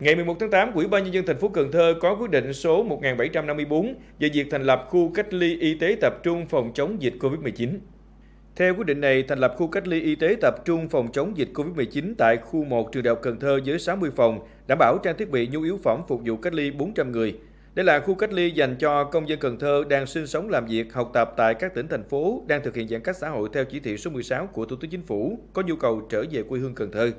Ngày 11 tháng 8, Ủy ban nhân dân thành phố Cần Thơ có quyết định số 1754 về việc thành lập khu cách ly y tế tập trung phòng chống dịch COVID-19. Theo quyết định này, thành lập khu cách ly y tế tập trung phòng chống dịch COVID-19 tại khu 1 trường đại học Cần Thơ với 60 phòng, đảm bảo trang thiết bị nhu yếu phẩm phục vụ cách ly 400 người. Đây là khu cách ly dành cho công dân Cần Thơ đang sinh sống làm việc, học tập tại các tỉnh thành phố đang thực hiện giãn cách xã hội theo chỉ thị số 16 của Thủ tướng Chính phủ có nhu cầu trở về quê hương Cần Thơ.